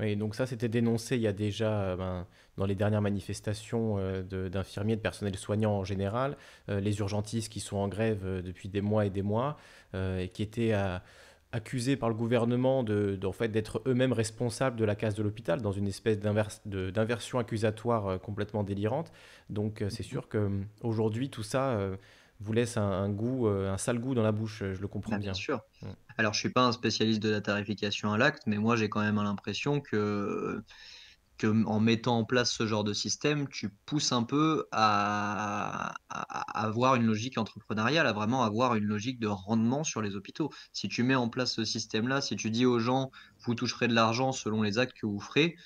Oui, donc ça, c'était dénoncé il y a déjà, euh, ben, dans les dernières manifestations euh, d'infirmiers, de, personnel soignant en général, euh, les urgentistes qui sont en grève depuis des mois et des mois, et qui étaient accusés par le gouvernement de, fait, d'être eux-mêmes responsables de la casse de l'hôpital, dans une espèce d'inversion accusatoire complètement délirante. Donc c'est mm-hmm. sûr qu'aujourd'hui, tout ça vous laisse un, goût, un sale goût dans la bouche, je le comprends bah, bien. sûr. Mm. Alors, je suis pas un spécialiste de la tarification à l'acte, mais moi, j'ai quand même l'impression que, en mettant en place ce genre de système, tu pousses un peu à, avoir une logique entrepreneuriale, à vraiment avoir une logique de rendement sur les hôpitaux. Si tu mets en place ce système-là, si tu dis aux gens, vous toucherez de l'argent selon les actes que vous ferez,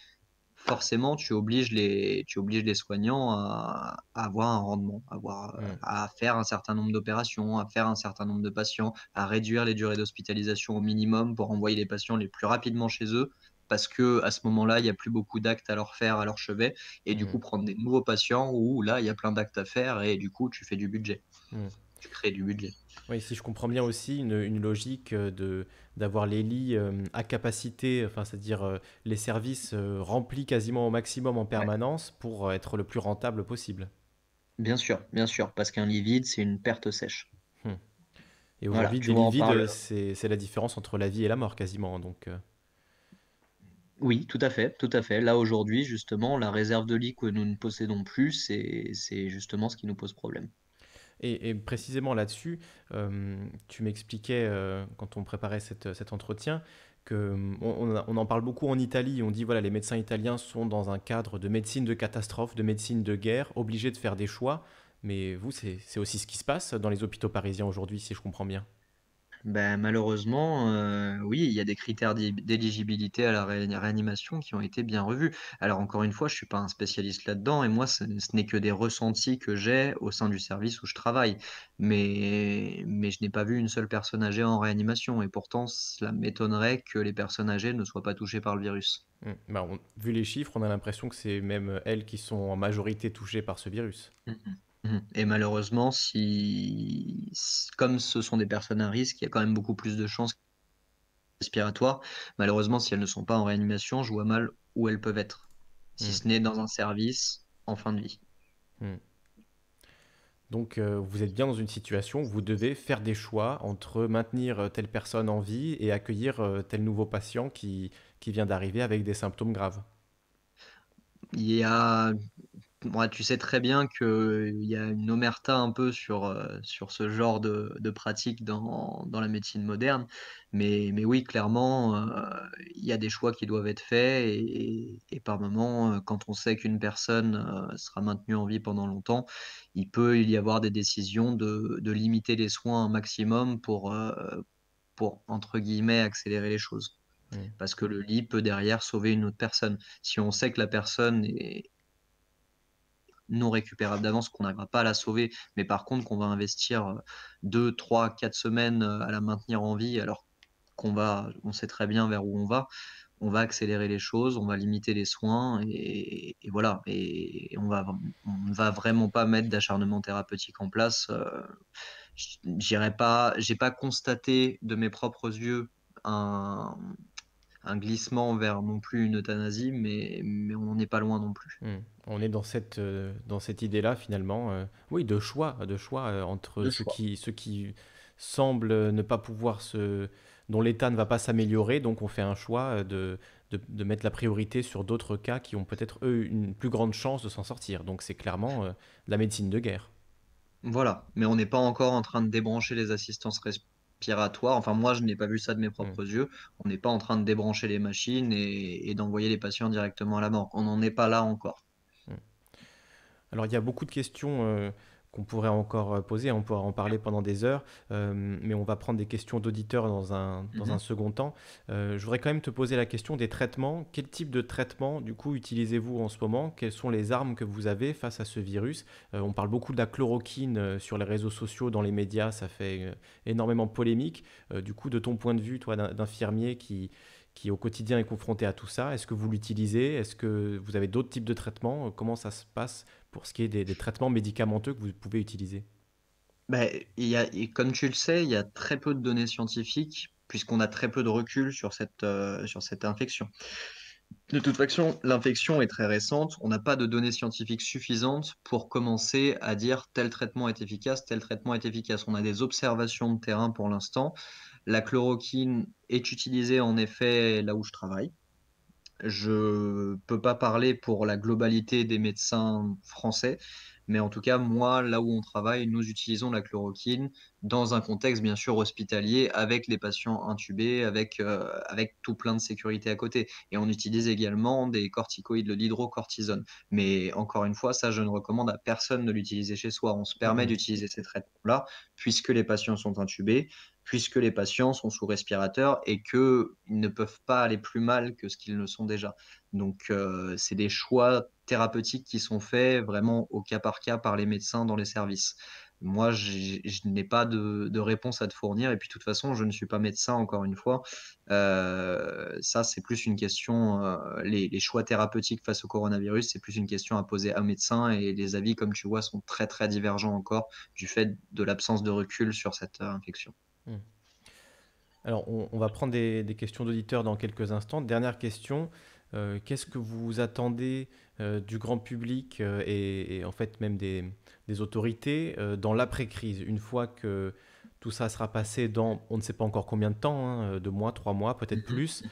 forcément, tu obliges les, tu obliges les soignants à, avoir un rendement, à, avoir, euh, mm. à faire un certain nombre d'opérations, à faire un certain nombre de patients, à réduire les durées d'hospitalisation au minimum pour envoyer les patients les plus rapidement chez eux, parce que à ce moment-là, il n'y a plus beaucoup d'actes à leur faire à leur chevet, et du coup mm. prendre des nouveaux patients où là, il y a plein d'actes à faire, et du coup, tu fais du budget. Mm. Tu crées du budget. Oui, si je comprends bien aussi, une, logique euh, de d'avoir les lits euh, à capacité, enfin, c'est-à-dire euh, les services remplis quasiment au maximum en permanence pour être le plus rentable possible. Bien sûr, bien sûr, parce qu'un lit vide, c'est une perte sèche. Hum. Et aujourd'hui, voilà, des lits vides, c'est la différence entre la vie et la mort quasiment. Hein, donc, Oui, tout à fait, tout à fait. Là, aujourd'hui, justement, la réserve de lits que nous ne possédons plus, c'est justement ce qui nous pose problème. Et, précisément là-dessus, euh, tu m'expliquais euh, quand on préparait euh, cet entretien que hum, on, en parle beaucoup en Italie. On dit voilà, les médecins italiens sont dans un cadre de médecine de catastrophe, de médecine de guerre, obligés de faire des choix. Mais vous, c'est aussi ce qui se passe dans les hôpitaux parisiens aujourd'hui, si je comprends bien. Ben, malheureusement, euh, oui, il y a des critères d'éligibilité à la réanimation qui ont été bien revus. Alors encore une fois, je ne suis pas un spécialiste là-dedans et moi, ce, n'est que des ressentis que j'ai au sein du service où je travaille. Mais, mais je n'ai pas vu une seule personne âgée en réanimation et pourtant, cela m'étonnerait que les personnes âgées ne soient pas touchées par le virus. Mmh. Bah, vu les chiffres, on a l'impression que c'est même elles qui sont en majorité touchées par ce virus. Mmh, mmh. Mmh. Et malheureusement, si, comme ce sont des personnes à risque, il y a quand même beaucoup plus de chances respiratoires. Malheureusement, si elles ne sont pas en réanimation, je vois mal où elles peuvent être, si mmh. ce n'est dans un service en fin de vie. Mmh. Donc euh, vous êtes bien dans une situation où vous devez faire des choix entre maintenir euh, telle personne en vie et accueillir euh, tel nouveau patient qui, qui vient d'arriver avec des symptômes graves. Il y a moi, tu sais très bien qu'il euh, y a une omerta un peu sur, euh, sur ce genre de, de pratique dans, dans, la médecine moderne. Mais, mais oui, clairement, euh, il y a des choix qui doivent être faits. Et, par moment, quand on sait qu'une personne sera maintenue en vie pendant longtemps, il peut y avoir des décisions de, de limiter les soins un maximum pour, pour entre guillemets, accélérer les choses. Parce que le lit peut derrière sauver une autre personne. Si on sait que la personne est, non récupérable d'avance qu'on n'arrivera pas à la sauver, mais par contre qu'on va investir 2, 3, 4 semaines euh, à la maintenir en vie alors qu'on va, on sait très bien vers où on va, on va accélérer les choses, on va limiter les soins et, voilà, et on va, va vraiment pas mettre d'acharnement thérapeutique en place. Euh, Je J'irai pas, j'ai pas constaté de mes propres yeux un, un glissement vers non plus une euthanasie, mais, mais on n'est pas loin non plus. Hmm. On est dans cette, euh, dans cette idée-là finalement, euh, oui, de choix, de choix euh, entre ceux, Qui, ceux qui semblent ne pas pouvoir se... dont l'état ne va pas s'améliorer, donc on fait un choix de, de, mettre la priorité sur d'autres cas qui ont peut-être eux une plus grande chance de s'en sortir. Donc c'est clairement la médecine de guerre. Voilà, mais on n'est pas encore en train de débrancher les assistances piratoire. Enfin, moi, je n'ai pas vu ça de mes propres mm. yeux. On n'est pas en train de débrancher les machines et, d'envoyer les patients directement à la mort. On n'en est pas là encore. Mm. Alors, il y a beaucoup de questions. Euh, qu'on pourrait encore euh, poser. On pourra en parler pendant des heures, euh, mais on va prendre des questions d'auditeurs dans, un, dans un mhm. second temps. Euh, je voudrais quand même te poser la question des traitements. Quel type de traitement, du coup, utilisez-vous en ce moment Quelles sont les armes que vous avez face à ce virus On parle beaucoup de la chloroquine sur les réseaux sociaux, dans les médias, ça fait énormément polémique. du coup, de ton point de vue, toi, d'infirmier qui qui au quotidien est confronté à tout ça. Est-ce que vous l'utilisez Est-ce que vous avez d'autres types de traitements Comment ça se passe pour ce qui est des, traitements médicamenteux que vous pouvez utiliser ben, y a, Comme tu le sais, il y a très peu de données scientifiques puisqu'on a très peu de recul sur cette, euh, sur cette infection. De toute façon, l'infection est très récente. On n'a pas de données scientifiques suffisantes pour commencer à dire tel traitement est efficace, tel traitement est efficace. On a des observations de terrain pour l'instant. La chloroquine est utilisée en effet là où je travaille, je ne peux pas parler pour la globalité des médecins français, mais en tout cas, moi, là où on travaille, nous utilisons la chloroquine dans un contexte bien sûr hospitalier, avec les patients intubés, avec, euh, avec tout plein de sécurité à côté. Et on utilise également des corticoïdes, de l'hydrocortisone. Mais encore une fois, ça, je ne recommande à personne de l'utiliser chez soi. On se permet mmh. d'utiliser ces traitements-là, puisque les patients sont intubés puisque les patients sont sous respirateur et qu'ils ne peuvent pas aller plus mal que ce qu'ils ne sont déjà. Donc, euh, c'est des choix thérapeutiques qui sont faits vraiment au cas par cas par les médecins dans les services. Moi, je n'ai pas de, réponse à te fournir. Et puis, de toute façon, je ne suis pas médecin, encore une fois. Euh, ça, c'est plus une question. Euh, les, les, choix thérapeutiques face au coronavirus, c'est plus une question à poser à un médecin. Et les avis, comme tu vois, sont très, très divergents encore du fait de l'absence de recul sur cette infection. Hmm. Alors, on, va prendre des, questions d'auditeurs dans quelques instants. Dernière question. Euh, qu'est-ce que vous attendez euh, du grand public euh, et, en fait même des, autorités dans l'après-crise, une fois que tout ça sera passé dans on ne sait pas encore combien de temps, hein, deux mois, trois mois, peut-être mhm. plus.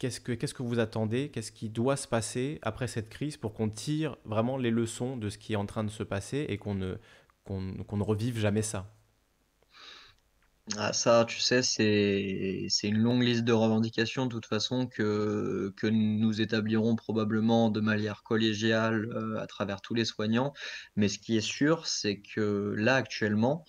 Qu'est-ce que vous attendez Qu'est-ce qui doit se passer après cette crise pour qu'on tire vraiment les leçons de ce qui est en train de se passer et qu'on ne revive jamais ça ah, ça, tu sais, c'est une longue liste de revendications, de toute façon, que, nous établirons probablement de manière collégiale euh, à travers tous les soignants. Mais ce qui est sûr, c'est que là, actuellement,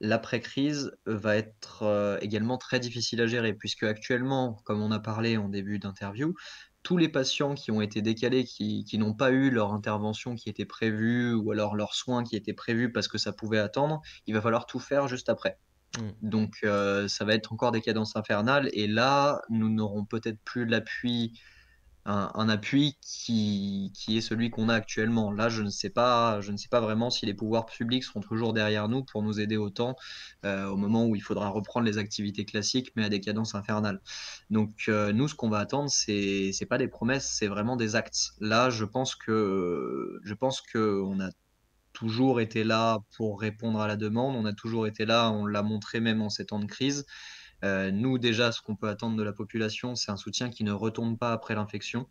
l'après-crise va être euh, également très difficile à gérer, puisque actuellement, comme on a parlé en début d'interview, tous les patients qui ont été décalés, qui, qui n'ont pas eu leur intervention qui était prévue, ou alors leurs soins qui étaient prévus parce que ça pouvait attendre, il va falloir tout faire juste après. Mm. Donc euh, ça va être encore des cadences infernales. Et là, nous n'aurons peut-être plus l'appui, un, appui qui, est celui qu'on a actuellement. Là, je ne sais pas, je ne sais pas vraiment si les pouvoirs publics seront toujours derrière nous pour nous aider autant euh, au moment où il faudra reprendre les activités classiques, mais à des cadences infernales. Donc euh, nous, ce qu'on va attendre, c'est c'est pas des promesses, c'est vraiment des actes. Là, je pense que je pense que on a toujours été là pour répondre à la demande, on a toujours été là, on l'a montré même en ces temps de crise. Euh, nous, déjà, ce qu'on peut attendre de la population, c'est un soutien qui ne retombe pas après l'infection,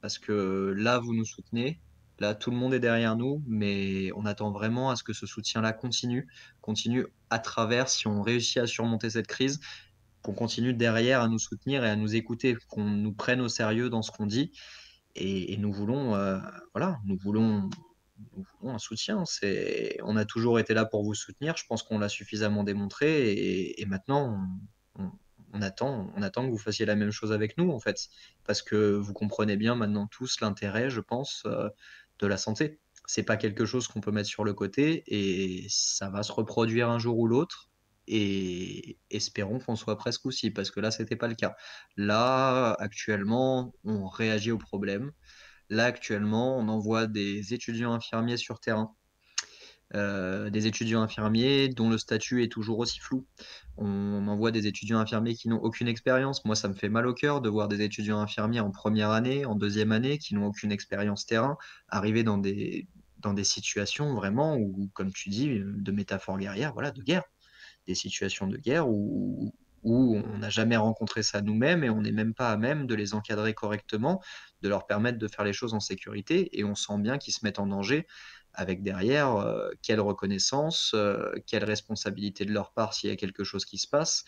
parce que là, vous nous soutenez, là, tout le monde est derrière nous, mais on attend vraiment à ce que ce soutien-là continue, continue à travers, si on réussit à surmonter cette crise, qu'on continue derrière à nous soutenir et à nous écouter, qu'on nous prenne au sérieux dans ce qu'on dit. Et, nous voulons, euh, voilà, nous voulons un soutien. C'est, on a toujours été là pour vous soutenir. Je pense qu'on l'a suffisamment démontré et, maintenant, on, on, attend, on attend que vous fassiez la même chose avec nous en fait, parce que vous comprenez bien maintenant tous l'intérêt, je pense, euh, de la santé. C'est pas quelque chose qu'on peut mettre sur le côté et ça va se reproduire un jour ou l'autre. Et espérons qu'on soit presque aussi, parce que là, c'était pas le cas. Là, actuellement, on réagit au problème. Là, actuellement, on envoie des étudiants infirmiers sur terrain. Euh, des étudiants infirmiers dont le statut est toujours aussi flou. On envoie des étudiants infirmiers qui n'ont aucune expérience. Moi, ça me fait mal au cœur de voir des étudiants infirmiers en première année, en deuxième année, qui n'ont aucune expérience terrain, arriver dans des, dans des situations vraiment où, comme tu dis, de métaphore guerrière, voilà, de guerre. Des situations de guerre où, où on n'a jamais rencontré ça nous-mêmes et on n'est même pas à même de les encadrer correctement, de leur permettre de faire les choses en sécurité, et on sent bien qu'ils se mettent en danger avec derrière euh, quelle reconnaissance, euh, quelle responsabilité de leur part s'il y a quelque chose qui se passe,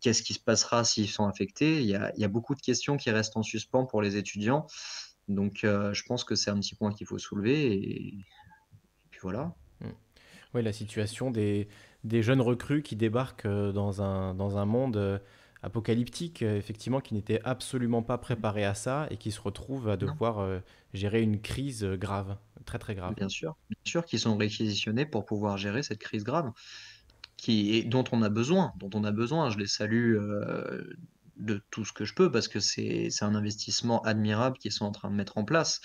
qu'est-ce qui se passera s'ils sont affectés. Il y, a, beaucoup de questions qui restent en suspens pour les étudiants, donc euh, je pense que c'est un petit point qu'il faut soulever, et puis voilà. Mm. Oui, la situation des, des jeunes recrues qui débarquent euh, dans un, dans un monde euh, apocalyptique, euh, effectivement, qui n'était absolument pas préparé à ça et qui se retrouvent à devoir gérer une crise grave, très très grave. Bien sûr, bien sûr qu'ils sont réquisitionnés pour pouvoir gérer cette crise grave qui dont on a besoin, dont on a besoin. Je les salue de tout ce que je peux parce que c'est un investissement admirable qu'ils sont en train de mettre en place.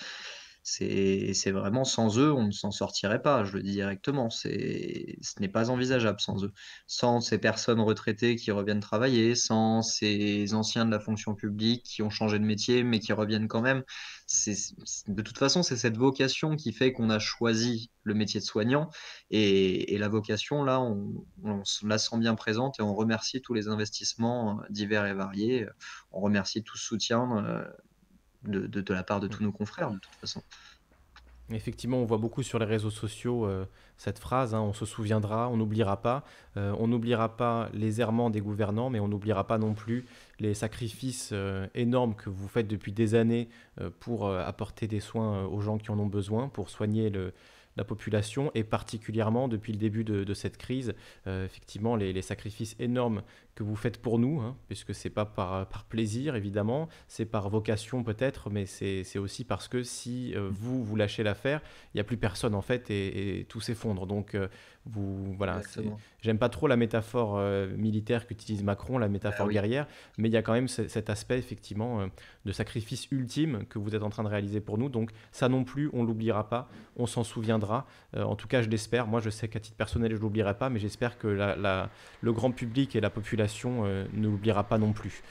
C'est vraiment sans eux, on ne s'en sortirait pas, je le dis directement. Ce n'est pas envisageable sans eux. Sans ces personnes retraitées qui reviennent travailler, sans ces anciens de la fonction publique qui ont changé de métier mais qui reviennent quand même. de toute façon, c'est cette vocation qui fait qu'on a choisi le métier de soignant. Et, la vocation, là, on, on, la sent bien présente et on remercie tous les investissements euh, divers et variés. On remercie tout soutien euh, de, la part de tous mm. nos confrères, de toute façon. Effectivement, on voit beaucoup sur les réseaux sociaux euh, cette phrase, hein, on se souviendra, on n'oubliera pas. Euh, on n'oubliera pas les errements des gouvernants, mais on n'oubliera pas non plus les sacrifices euh, énormes que vous faites depuis des années pour apporter des soins aux gens qui en ont besoin, pour soigner la population et particulièrement depuis le début de, cette crise, effectivement les, sacrifices énormes que vous faites pour nous, hein, puisque c'est pas par, plaisir évidemment, c'est par vocation peut-être, mais c'est aussi parce que si euh, mm. vous vous lâchez l'affaire, il n'y a plus personne en fait et, tout s'effondre. Donc euh, vous voilà, j'aime pas trop la métaphore euh, militaire qu'utilise Macron, la métaphore ah guerrière, mais il y a quand même cet aspect effectivement de sacrifice ultime que vous êtes en train de réaliser pour nous. Donc ça non plus, on l'oubliera pas, on s'en souviendra. en tout cas, je l'espère. Moi, je sais qu'à titre personnel, je l'oublierai pas, mais j'espère que la, le grand public et la population euh, ne l'oubliera pas non plus.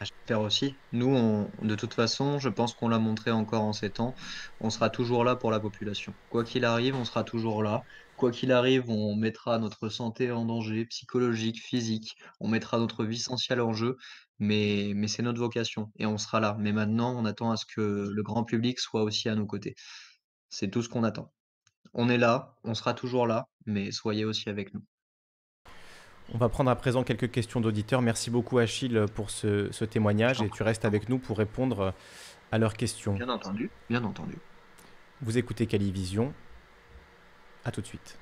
Ah, j'espère aussi. Nous, de toute façon, je pense qu'on l'a montré encore en ces temps, on sera toujours là pour la population. Quoi qu'il arrive, on sera toujours là. Quoi qu'il arrive, on mettra notre santé en danger, psychologique, physique, on mettra notre vie essentielle en jeu, mais, mais c'est notre vocation et on sera là. Mais maintenant, on attend à ce que le grand public soit aussi à nos côtés. C'est tout ce qu'on attend. On est là, on sera toujours là, mais soyez aussi avec nous. On va prendre à présent quelques questions d'auditeurs. Merci beaucoup Achille pour ce, témoignage et tu restes avec nous pour répondre à leurs questions. Bien entendu, bien entendu. Vous écoutez Calivision. À tout de suite.